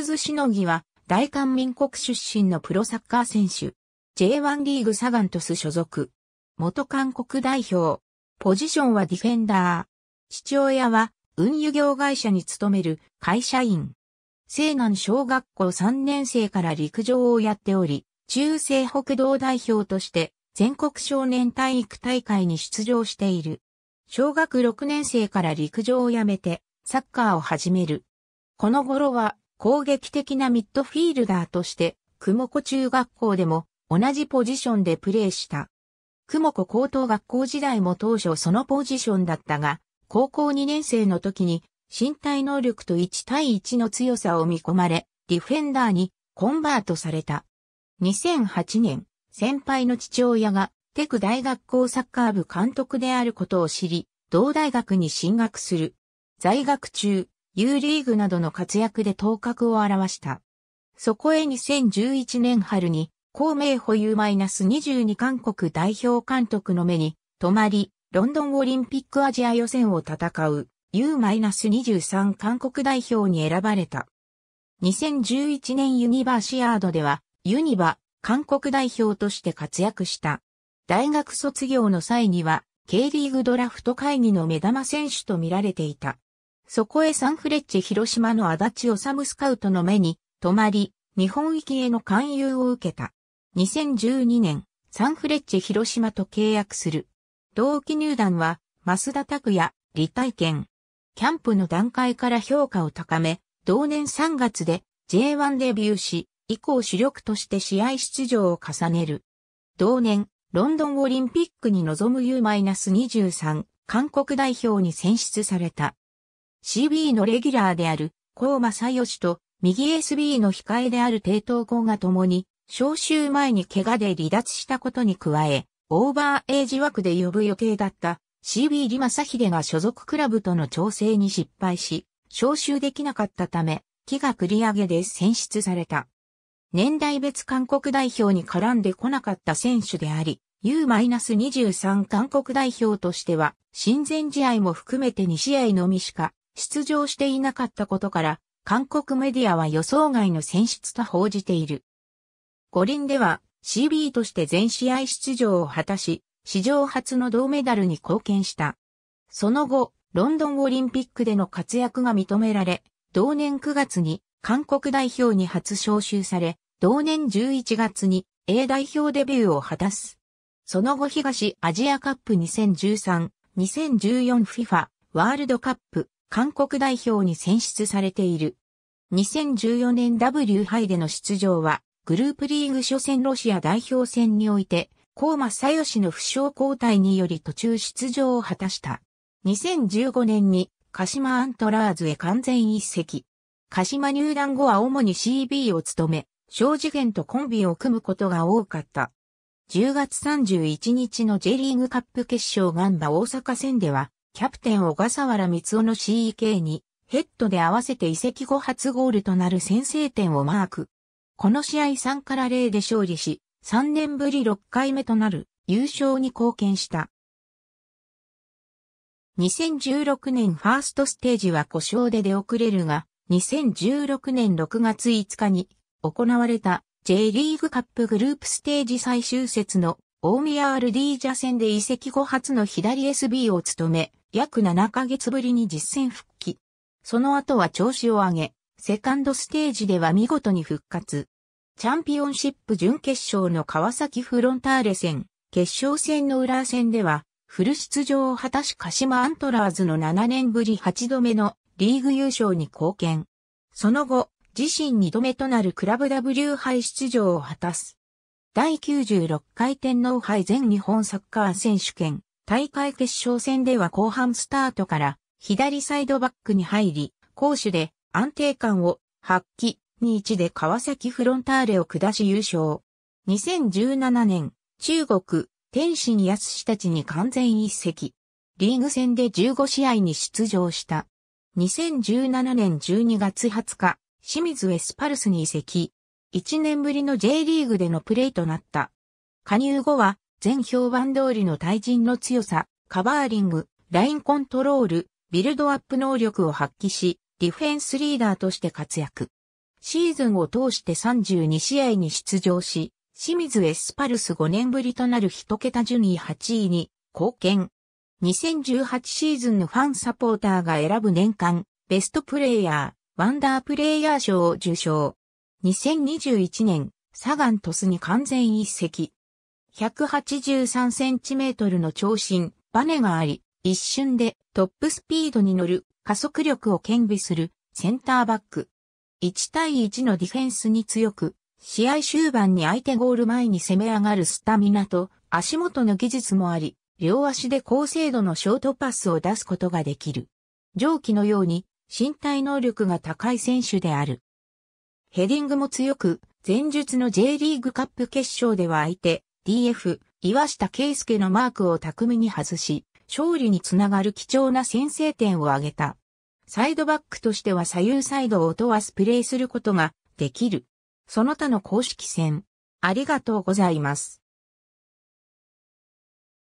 須しのぎは、大韓民国出身のプロサッカー選手。J1 リーグサガントス所属。元韓国代表。ポジションはディフェンダー。父親は、運輸業会社に勤める会社員。西南小学校3年生から陸上をやっており、中西北道代表として全国少年体育大会に出場している。小学6年生から陸上をやめてサッカーを始める。この頃は攻撃的なミッドフィールダーとして、雲子中学校でも同じポジションでプレーした。雲子高等学校時代も当初そのポジションだったが、高校2年生の時に身体能力と1対1の強さを見込まれ、ディフェンダーにコンバートされた。2008年、先輩の父親がテク大学校サッカー部監督であることを知り、同大学に進学する。在学中、U リーグなどの活躍で頭角を現した。そこへ2011年春に、公明保有 -22 韓国代表監督の目に、止まり、ロンドンオリンピックアジア予選を戦う U-23 韓国代表に選ばれた。2011年ユニバーシアードでは、ユニバ、韓国代表として活躍した。大学卒業の際には、K リーグドラフト会議の目玉選手と見られていた。そこへサンフレッチェ広島の足立治スカウトの目に、止まり、日本行きへの勧誘を受けた。2012年、サンフレッチェ広島と契約する。同期入団は、増田拓也、李体験。キャンプの段階から評価を高め、同年3月で J1 デビューし、以降主力として試合出場を重ねる。同年、ロンドンオリンピックに臨む U-23 韓国代表に選出された。CB のレギュラーである、高正義と、右 SB の控えである低東校が共に、招集前に怪我で離脱したことに加え、オーバーエイジ枠で呼ぶ予定だった CB リマサヒデが所属クラブとの調整に失敗し、招集できなかったため、木が繰り上げで選出された。年代別韓国代表に絡んでこなかった選手であり、U-23 韓国代表としては、親善試合も含めて2試合のみしか出場していなかったことから、韓国メディアは予想外の選出と報じている。五輪では CB として全試合出場を果たし、史上初の銅メダルに貢献した。その後、ロンドンオリンピックでの活躍が認められ、同年9月に韓国代表に初招集され、同年11月に A 代表デビューを果たす。その後東アジアカップ2013、2014FIFA ワールドカップ、韓国代表に選出されている。2014年 W 杯での出場は、グループリーグ初戦ロシア代表戦において、コーマ・サヨシの負傷交代により途中出場を果たした。2015年に、鹿島アントラーズへ完全一席。鹿島入団後は主に CB を務め、小次元とコンビを組むことが多かった。10月31日の J リーグカップ決勝ガンバ大阪戦では、キャプテン小笠原光雄の CEK に、ヘッドで合わせて移籍後初ゴールとなる先制点をマーク。この試合3から0で勝利し、3年ぶり6回目となる優勝に貢献した。2016年ファーストステージは故障で出遅れるが、2016年6月5日に行われた J リーグカップグループステージ最終節の大宮 RD ジャ戦で移籍後初の左 SB を務め、約7ヶ月ぶりに実戦復帰。その後は調子を上げ、セカンドステージでは見事に復活。チャンピオンシップ準決勝の川崎フロンターレ戦、決勝戦の裏戦では、フル出場を果たし鹿島アントラーズの7年ぶり8度目のリーグ優勝に貢献。その後、自身2度目となるクラブ W 杯出場を果たす。第96回天皇杯全日本サッカー選手権大会決勝戦では後半スタートから左サイドバックに入り、攻守で安定感を発揮、2-1で川崎フロンターレを下し優勝。2017年、中国、天津安志たちに完全一席。リーグ戦で15試合に出場した。2017年12月20日、清水エスパルスに移籍。1年ぶりの J リーグでのプレーとなった。加入後は全評判通りの対人の強さ、カバーリング、ラインコントロール、ビルドアップ能力を発揮し、ディフェンスリーダーとして活躍。シーズンを通して32試合に出場し、清水エスパルス5年ぶりとなる1桁順位8位に貢献。2018シーズンのファンサポーターが選ぶ年間ベストプレイヤー、ワンダープレイヤー賞を受賞。2021年、サガン鳥栖に完全一席。183cm の長身、バネがあり、一瞬でトップスピードに乗る加速力を兼備するセンターバック。1対1のディフェンスに強く、試合終盤に相手ゴール前に攻め上がるスタミナと足元の技術もあり、両足で高精度のショートパスを出すことができる。上記のように身体能力が高い選手である。ヘディングも強く、前述の J リーグカップ決勝では相手、DF、岩下圭介のマークを巧みに外し、勝利につながる貴重な先制点を挙げた。サイドバックとしては左右サイドを問わずプレーすることができる。その他の公式戦。ありがとうございます。